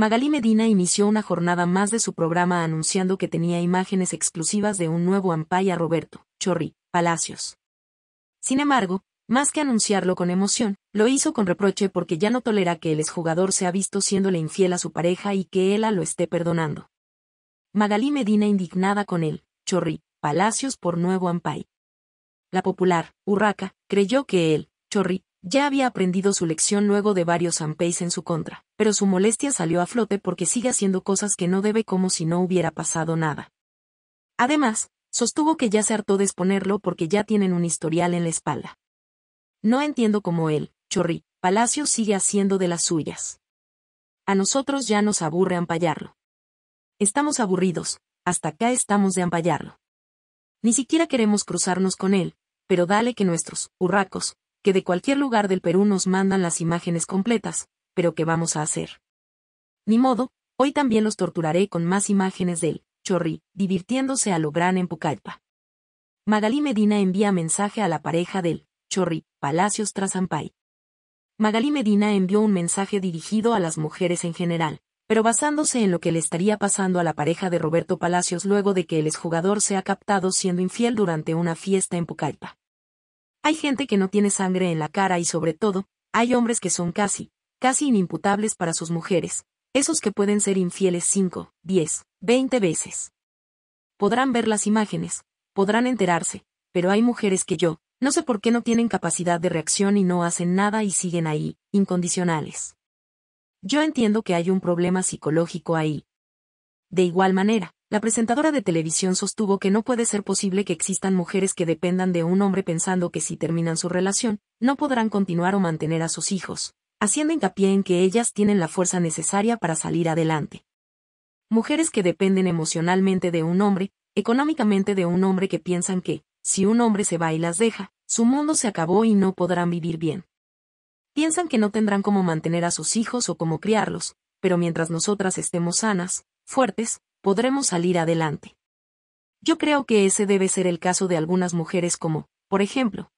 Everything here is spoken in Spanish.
Magalí Medina inició una jornada más de su programa anunciando que tenía imágenes exclusivas de un nuevo a Roberto, Chorri, Palacios. Sin embargo, más que anunciarlo con emoción, lo hizo con reproche porque ya no tolera que el exjugador ha visto siéndole infiel a su pareja y que ella lo esté perdonando. Magalí Medina indignada con él, Chorri, Palacios por nuevo Ampay. La popular, Urraca, creyó que él, Chorri, ya había aprendido su lección luego de varios ampeis en su contra, pero su molestia salió a flote porque sigue haciendo cosas que no debe como si no hubiera pasado nada. Además, sostuvo que ya se hartó de exponerlo porque ya tienen un historial en la espalda. No entiendo cómo él, Chorri, Palacio sigue haciendo de las suyas. A nosotros ya nos aburre ampallarlo. Estamos aburridos, hasta acá estamos de ampallarlo. Ni siquiera queremos cruzarnos con él, pero dale que nuestros, hurracos, que de cualquier lugar del Perú nos mandan las imágenes completas, pero ¿qué vamos a hacer? Ni modo, hoy también los torturaré con más imágenes del Chorri, divirtiéndose a lo gran en Pucallpa. Magalí Medina envía mensaje a la pareja del Chorri, Palacios Trasampay. Magalí Medina envió un mensaje dirigido a las mujeres en general, pero basándose en lo que le estaría pasando a la pareja de Roberto Palacios luego de que el exjugador sea captado siendo infiel durante una fiesta en Pucallpa. Hay gente que no tiene sangre en la cara y sobre todo, hay hombres que son casi, casi inimputables para sus mujeres, esos que pueden ser infieles 5, 10, 20 veces. Podrán ver las imágenes, podrán enterarse, pero hay mujeres que yo, no sé por qué no tienen capacidad de reacción y no hacen nada y siguen ahí, incondicionales. Yo entiendo que hay un problema psicológico ahí. De igual manera, la presentadora de televisión sostuvo que no puede ser posible que existan mujeres que dependan de un hombre pensando que si terminan su relación, no podrán continuar o mantener a sus hijos, haciendo hincapié en que ellas tienen la fuerza necesaria para salir adelante. Mujeres que dependen emocionalmente de un hombre, económicamente de un hombre que piensan que, si un hombre se va y las deja, su mundo se acabó y no podrán vivir bien. Piensan que no tendrán cómo mantener a sus hijos o cómo criarlos, pero mientras nosotras estemos sanas, fuertes, podremos salir adelante. Yo creo que ese debe ser el caso de algunas mujeres como, por ejemplo,